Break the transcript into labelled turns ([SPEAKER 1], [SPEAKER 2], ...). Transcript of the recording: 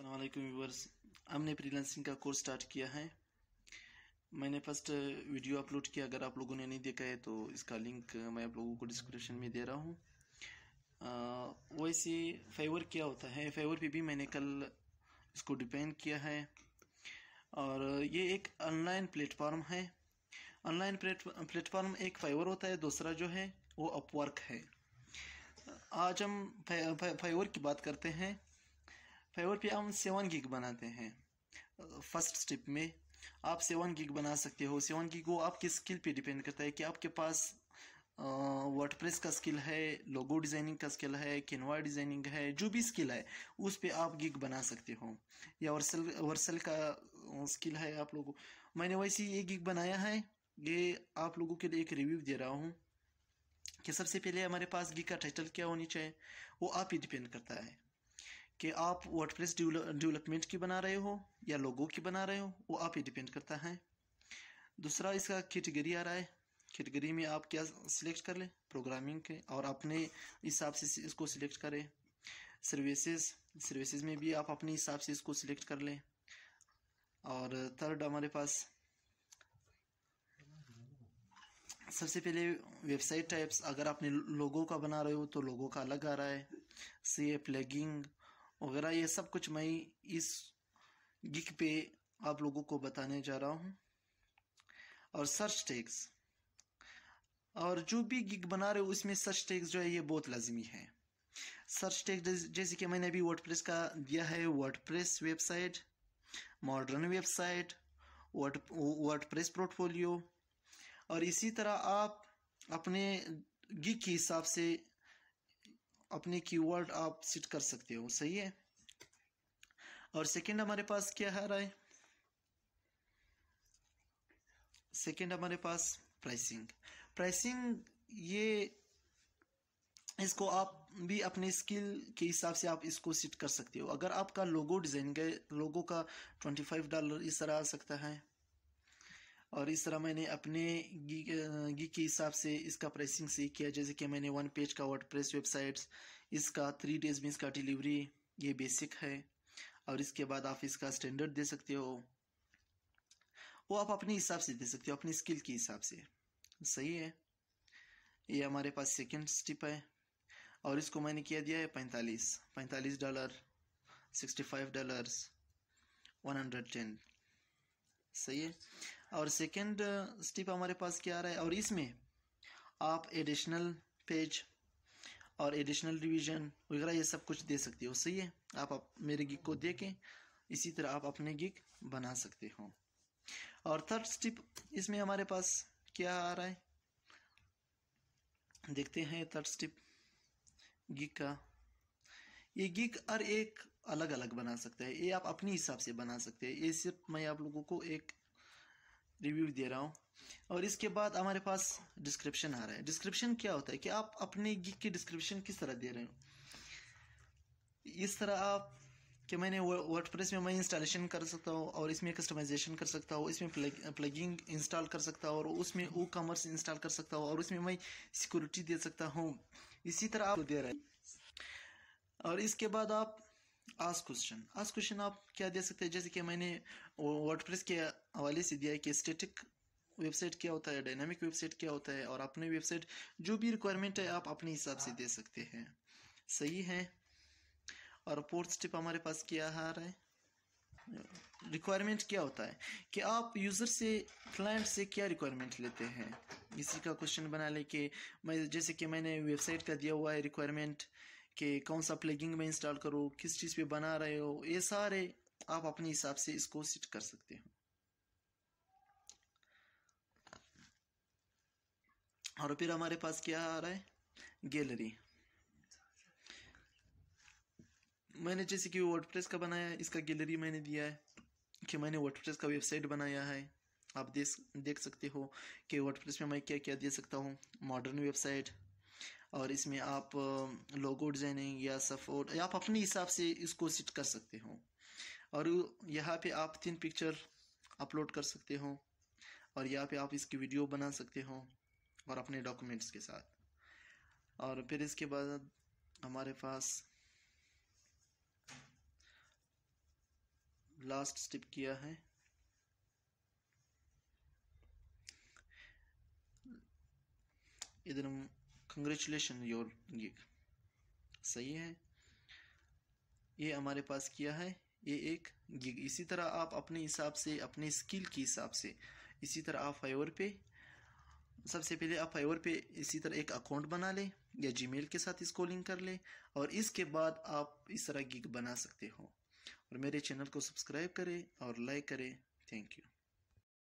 [SPEAKER 1] अल्लाम व्यूवर्स हमने फ्रीलांसिंग का कोर्स स्टार्ट किया है मैंने फर्स्ट वीडियो अपलोड किया अगर आप लोगों ने नहीं देखा है तो इसका लिंक मैं आप लोगों को डिस्क्रिप्शन में दे रहा हूँ वैसे फेवर क्या होता है फेवर पे भी मैंने कल इसको डिपेंड किया है और ये एक ऑनलाइन प्लेटफॉर्म है ऑनलाइन प्लेटफॉर्म एक फाइवर होता है दूसरा जो है वो अपवर्क है आज हम फाइवर की बात करते हैं फाइवर पे हम सेवन गिग बनाते हैं फर्स्ट स्टेप में आप सेवन गिग बना सकते हो सेवन गिग वो आपकी स्किल पे डिपेंड करता है कि आपके पास वर्डप्रेस का स्किल है लोगो डिज़ाइनिंग का स्किल है कैनवा डिज़ाइनिंग है जो भी स्किल है उस पर आप गिग बना सकते हो या वर्सल वर्सल का स्किल है आप लोगों मैंने वैसे ये गिग बनाया है ये आप लोगों के लिए एक रिव्यू दे रहा हूँ कि सबसे पहले हमारे पास गिग का टाइटल क्या होनी चाहिए वो आप ही डिपेंड करता है कि आप प्रेस डेवलपमेंट की बना रहे हो या लोगों की बना रहे हो वो आप ही डिपेंड करता है दूसरा इसका कैटेगरी आ रहा है कैटेगरी में आप क्या सिलेक्ट कर लें प्रोग्रामिंग के और अपने हिसाब से इसको सिलेक्ट करें सर्विसेज सर्विसेज में भी आप अपने हिसाब से इसको सिलेक्ट कर लें और थर्ड हमारे पास सबसे पहले वेबसाइट टाइप्स अगर आपने लोगों का बना रहे हो तो लोगों का अलग आ रहा है सी ए प्लगिंग वगैरह ये सब कुछ मैं इस गिक पे आप लोगों को बताने जा रहा हूँ और सर्च टैग्स और जो भी गिग बना रहे हो उसमें सर्च टैग्स जो है ये बहुत लाजमी है सर्च टैग जैसे कि मैंने अभी वर्डप्रेस का दिया है WordPress website modern website word WordPress portfolio और इसी तरह आप अपने गिग के हिसाब से अपने कीवर्ड आप सेट कर सकते हो सही है और सेकंड हमारे पास क्या है राय सेकंड हमारे पास प्राइसिंग प्राइसिंग ये इसको आप भी अपने स्किल के हिसाब से आप इसको सेट कर सकते हो अगर आपका लोगो डिज़ाइन गए लोगो का ट्वेंटी फाइव डॉलर इस तरह आ सकता है और इस तरह मैंने अपने गी, के हिसाब से इसका प्राइसिंग सीख किया जैसे कि मैंने वन पेज का वर्ड प्रेस वेबसाइट्स इसका थ्री डेज में इसका डिलीवरी ये बेसिक है और इसके बाद आप इसका स्टैंडर्ड दे सकते हो वो आप अपने हिसाब से दे सकते हो अपनी स्किल के हिसाब से सही है ये हमारे पास सेकेंड स्टिप है और इसको मैंने किया दिया है पैंतालीस पैंतालीस dollar sixty five dollars one hundred ten सही है और सेकंड स्टेप uh, हमारे पास क्या आ रहा है और इसमें आप एडिशनल पेज और एडिशनल रिवीजन वगैरह ये सब कुछ दे सकते हो सही है आप, आप मेरे गिग को देखें इसी तरह आप अपने गिग बना सकते हो और थर्ड स्टेप इसमें हमारे पास क्या आ रहा है देखते हैं थर्ड स्टेप गिग का ये गिग हर एक अलग अलग बना सकते हैं ये आप अपने हिसाब से बना सकते हैं ये सिर्फ मैं आप लोगों को एक रिव्यू दे रहा हूँ और इसके बाद हमारे पास डिस्क्रिप्शन आ रहा है डिस्क्रिप्शन क्या होता है कि आप अपने गिग की डिस्क्रिप्शन किस तरह दे रहे हो इस तरह आप कि मैंने वर्डप्रेस में मैं इंस्टॉलेशन कर सकता हूँ और इसमें कस्टमाइजेशन कर सकता हूँ इसमें प्लगिंग इंस्टॉल कर सकता हूँ और उसमें ओ कॉमर्स इंस्टॉल कर सकता हूँ और उसमें मैं सिक्योरिटी दे सकता हूँ इसी तरह आप दे रहे हैं और इसके बाद आप आस्क क्वेश्चन आस्क क्वेश्चन आप क्या दे सकते हैं जैसे कि मैंने वर्डप्रेस के हवाले से दिया है कि स्टेटिक वेबसाइट क्या होता है डायनामिक वेबसाइट क्या होता है और अपनी वेबसाइट जो भी रिक्वायरमेंट है आप अपने हिसाब से दे हाँ। सकते हैं सही है और फोर्थ स्टेप हमारे पास क्या आ रहा है रिक्वायरमेंट क्या होता है कि आप यूज़र से क्लाइंट से क्या रिक्वायरमेंट लेते हैं इसी का क्वेश्चन बना लें कि मैं जैसे कि मैंने वेबसाइट का दिया हुआ है रिक्वायरमेंट कि कौन सा प्लगिंग में इंस्टॉल करो किस चीज़ पे बना रहे हो ये सारे आप अपने हिसाब से इसको सेट कर सकते हो और फिर हमारे पास क्या आ रहा है गैलरी मैंने जैसे कि वर्डप्रेस का बनाया है इसका गैलरी मैंने दिया है कि मैंने वर्डप्रेस का वेबसाइट बनाया है आप देख देख सकते हो कि वर्डप्रेस में मैं क्या क्या दे सकता हूँ मॉडर्न वेबसाइट और इसमें आप लोगो डिज़ाइनिंग या सपोर्ट या आप अपने हिसाब से इसको सेट कर सकते हो और यहाँ पे आप तीन पिक्चर अपलोड कर सकते हो और यहाँ पे आप इसकी वीडियो बना सकते हो और अपने डॉक्यूमेंट्स के साथ और फिर इसके बाद हमारे पास लास्ट स्टेप किया है इधर हम कंग्रेचुलेशन योर गिग सही है ये हमारे पास किया है ये एक गिग इसी तरह आप अपने हिसाब से अपने स्किल के हिसाब से इसी तरह आप फाइवर पे सबसे पहले आप फाइवर पे इसी तरह एक अकाउंट बना ले या जीमेल के साथ इसको लिंक कर ले और इसके बाद आप इस तरह गिग बना सकते हो और मेरे चैनल को सब्सक्राइब करें और लाइक करें थैंक यू